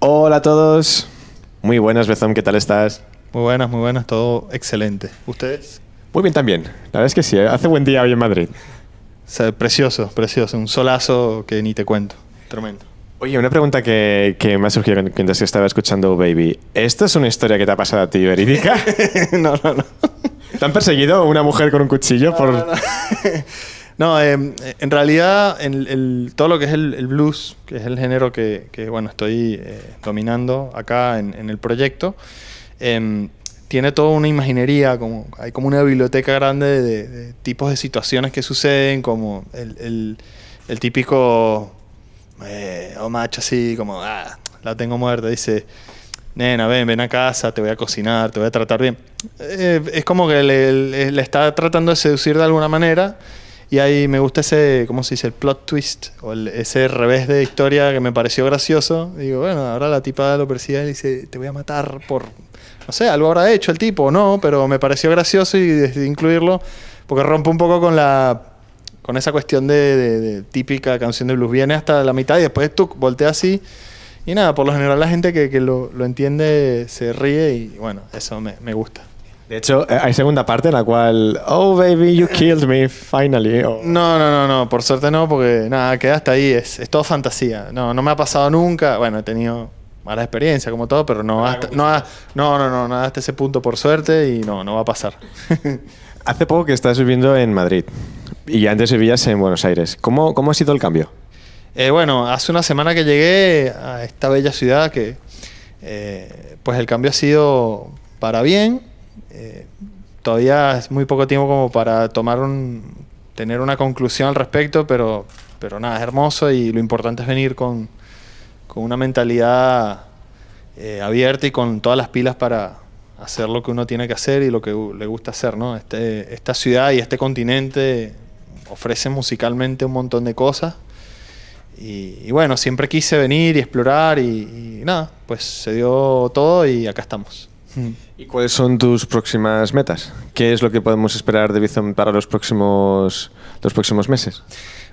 Hola a todos. Muy buenas, Bezón, ¿qué tal estás? Muy buenas, muy buenas, todo excelente. ¿Ustedes? Muy bien también. La verdad es que sí, ¿eh? hace buen día hoy en Madrid. precioso, precioso. Un solazo que ni te cuento. Tremendo. Oye, una pregunta que, me ha surgido mientras que estaba escuchando Baby. ¿Esta es una historia que te ha pasado a ti, verídica? no, no, no. ¿Te han perseguido una mujer con un cuchillo por...? No, em, eh, en realidad el, todo lo que es el, blues, que es el género que, bueno, estoy eh, dominando acá en, el proyecto, em, tiene toda una imaginería, como, hay como una biblioteca grande de, tipos de situaciones que suceden, como el, típico eh, o oh, macho así, como, ah, la tengo muerta, dice, nena, ven, ven a casa, te voy a cocinar, te voy a tratar bien. es como que le está tratando de seducir de alguna manera y ahí me gusta ese, ¿cómo se dice? El plot twist, o ese revés de historia que me pareció gracioso. digo, bueno, ahora la tipa lo persigue y dice, te voy a matar por, no sé, algo habrá hecho el tipo o no, pero me pareció gracioso y decidí incluirlo porque rompe un poco con la con esa cuestión de, típica canción de blues. Viene hasta la mitad y después tú voltea así. Y nada, por lo general la gente que, lo, entiende se ríe y bueno, eso me gusta. De hecho, eh, hay segunda parte en la cual, oh baby, you killed me, finally. No, no, no, no, por suerte no, porque nada, queda hasta ahí, es, todo fantasía. No, no me ha pasado nunca, bueno, he tenido mala experiencia como todo, pero no, no, no, no, no, hasta ese punto por suerte y no, no va a pasar. Hace poco que estás viviendo en Madrid y antes vivías en Buenos Aires. ¿Cómo, cómo ha sido el cambio? Eh, bueno, hace una semana que llegué a esta bella ciudad que, eh, pues el cambio ha sido para bien eh, todavía es muy poco tiempo como para tomar un, tener una conclusión al respecto, pero, pero nada, es hermoso y lo importante es venir con, una mentalidad eh, abierta y con todas las pilas para hacer lo que uno tiene que hacer y lo que le gusta hacer, ¿no? Este, esta ciudad y este continente ofrecen musicalmente un montón de cosas. Y, bueno, siempre quise venir y explorar y nada, pues se dio todo y acá estamos. ¿Y cuáles son tus próximas metas? ¿Qué es lo que podemos esperar de Bizon para los próximos, los próximos meses?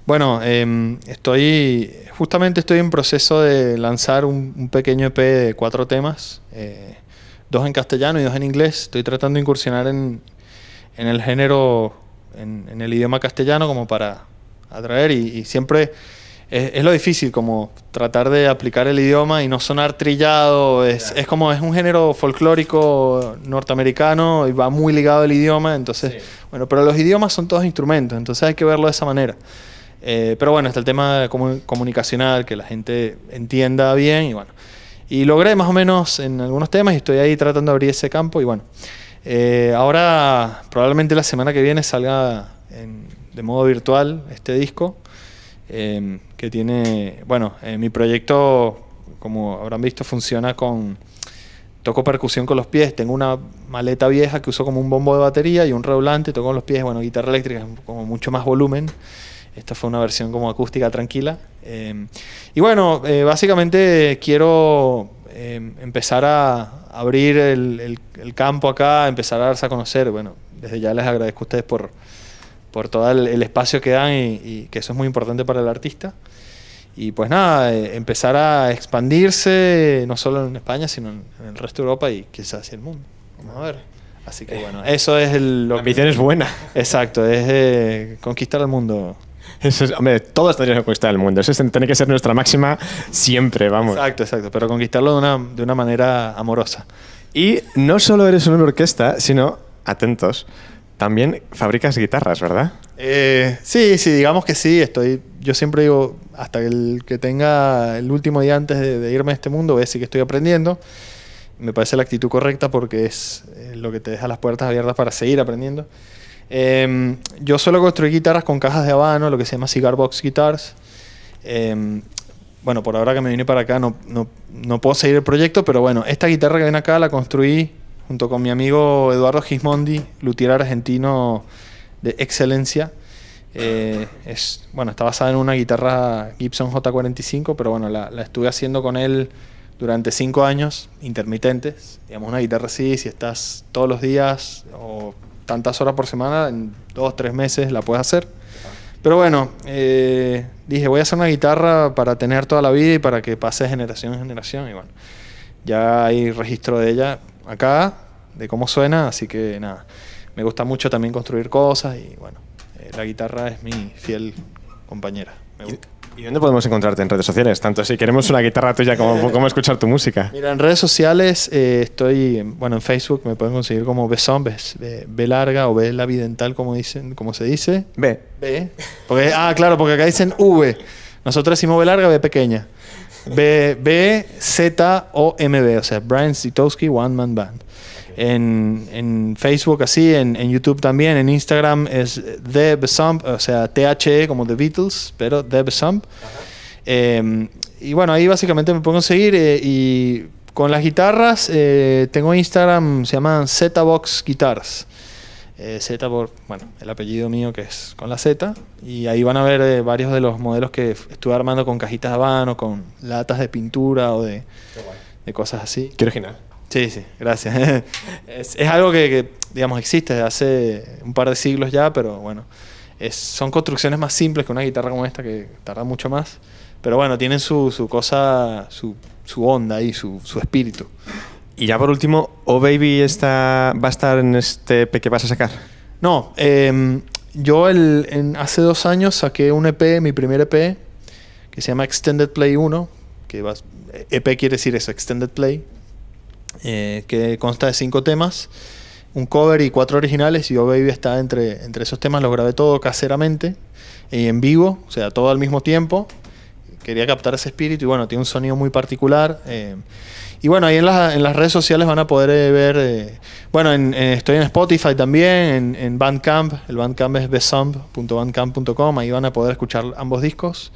Bueno, em, estoy justamente estoy en proceso de lanzar un, pequeño EP de cuatro temas, eh, dos en castellano y dos en inglés. Estoy tratando de incursionar en, en el género, en, el idioma castellano como para atraer y, y siempre es, lo difícil, como tratar de aplicar el idioma y no sonar trillado. Es, como es un género folclórico norteamericano y va muy ligado al idioma. Entonces, bueno, pero los idiomas son todos instrumentos, entonces hay que verlo de esa manera. Eh, pero bueno, está el tema comunicacional, que la gente entienda bien y bueno. Y logré más o menos en algunos temas y estoy ahí tratando de abrir ese campo y bueno. Eh, ahora probablemente la semana que viene salga de modo virtual este disco. Em, que tiene, bueno, eh, mi proyecto, como habrán visto, funciona con, toco percusión con los pies, tengo una maleta vieja que uso como un bombo de batería y un redoblante, toco con los pies, bueno, guitarra eléctrica, como mucho más volumen. Esta fue una versión como acústica tranquila. Em, y bueno, eh, básicamente quiero em, empezar a abrir el, el campo acá, empezar a darse a conocer. Bueno, desde ya les agradezco a ustedes por, por todo el, espacio que dan y, que eso es muy importante para el artista. Y pues nada, eh, empezar a expandirse, no solo en España, sino en, el resto de Europa y quizás hacia el mundo. Vamos a ver. Así que bueno, eh, eso es lo La ambición es buena. Exacto, es eh, conquistar el mundo. Eso hombre, todos tenemos que conquistar el mundo. Eso tiene que ser nuestra máxima siempre, vamos. Exacto, exacto. Pero conquistarlo de una, de una manera amorosa. Y no solo eres una orquesta, sino, atentos, también fabricas guitarras, ¿verdad? Eh, sí, sí, digamos que sí. Estoy, yo siempre digo, hasta el que tenga el último día antes de, irme a este mundo, voy a decir que estoy aprendiendo. Me parece la actitud correcta porque es eh, lo que te deja las puertas abiertas para seguir aprendiendo. Em, yo solo construir guitarras con cajas de habano, lo que se llama cigar box guitars. Em, bueno, por ahora que me vine para acá no, no, no puedo seguir el proyecto, pero bueno, esta guitarra que ven acá la construí junto con mi amigo Eduardo Gismondi, luthier argentino de excelencia. Eh, es, bueno, está basada en una guitarra Gibson J45, pero bueno, la, estuve haciendo con él durante cinco años, intermitentes. Digamos, una guitarra así, si estás todos los días o tantas horas por semana, en dos, o tres meses la puedes hacer. Pero bueno, eh, dije, voy a hacer una guitarra para tener toda la vida y para que pase de generación en generación. Y bueno, ya hay registro de ella acá, de cómo suena, así que nada, me gusta mucho también construir cosas y bueno, eh, la guitarra es mi fiel compañera. ¿Y dónde podemos encontrarte en redes sociales? Tanto si queremos una guitarra tuya como como escuchar tu música. Mira, en redes sociales eh, estoy, bueno, en Facebook me pueden conseguir como Besón, B, larga o B labidental, como, dicen, como se dice. B. B. Porque, ah, claro, porque acá dicen V. Nosotros decimos B larga, B pequeña. B-Z-O-M-B, o sea, Brian Zitowski, One Man Band. En, Facebook así, en, YouTube también, en Instagram es The o sea, T-H-E como The Beatles, pero The em, y bueno, ahí básicamente me pongo a seguir eh, y con las guitarras eh, tengo Instagram, se llaman ZBox Guitars. Eh, Z por bueno, el apellido mío que es con la Z. Y ahí van a ver eh, varios de los modelos que estuve armando con cajitas de habano, con latas de pintura o de, cosas así. Qué original. Sí, sí, gracias. es, algo que, digamos, existe desde hace un par de siglos ya, pero bueno, son construcciones más simples que una guitarra como esta que tarda mucho más. Pero bueno, tienen su, su cosa, su, su onda y su, su espíritu. Y ya por último, ¿O oh Baby está, va a estar en este EP que vas a sacar? No, em, yo el, en, hace dos años saqué un EP, mi primer EP, que se llama Extended Play 1, que EP quiere decir eso, Extended Play, eh, que consta de cinco temas, un cover y cuatro originales, y Oh Baby está entre, entre esos temas, lo grabé todo caseramente y en vivo, o sea, todo al mismo tiempo, quería captar ese espíritu y bueno, tiene un sonido muy particular. Eh, y bueno, ahí en, las redes sociales van a poder eh, ver, eh, bueno, estoy en Spotify también, en, Bandcamp, el Bandcamp es besump.bandcamp.com, ahí van a poder escuchar ambos discos.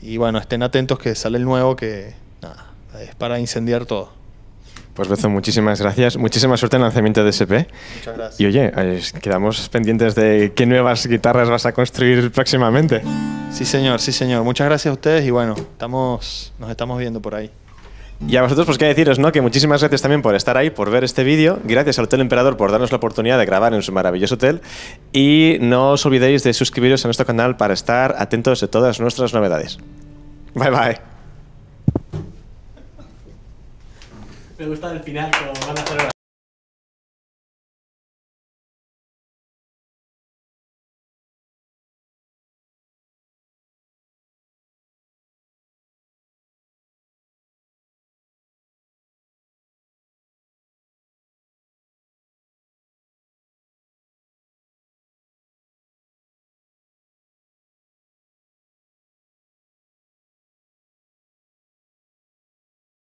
Y bueno, estén atentos que sale el nuevo que nada, es para incendiar todo. Pues Bezo, muchísimas gracias. Muchísima suerte en el lanzamiento de SP. Muchas gracias. Y oye, eh, quedamos pendientes de qué nuevas guitarras vas a construir próximamente. Sí, señor, sí, señor. Muchas gracias a ustedes y bueno, estamos, nos estamos viendo por ahí. Y a vosotros, pues qué deciros, ¿no? Que muchísimas gracias también por estar ahí, por ver este vídeo. Gracias al Hotel Emperador por darnos la oportunidad de grabar en su maravilloso hotel. Y no os olvidéis de suscribiros a nuestro canal para estar atentos de todas nuestras novedades. Bye bye. Me gusta el final como van hacer hacer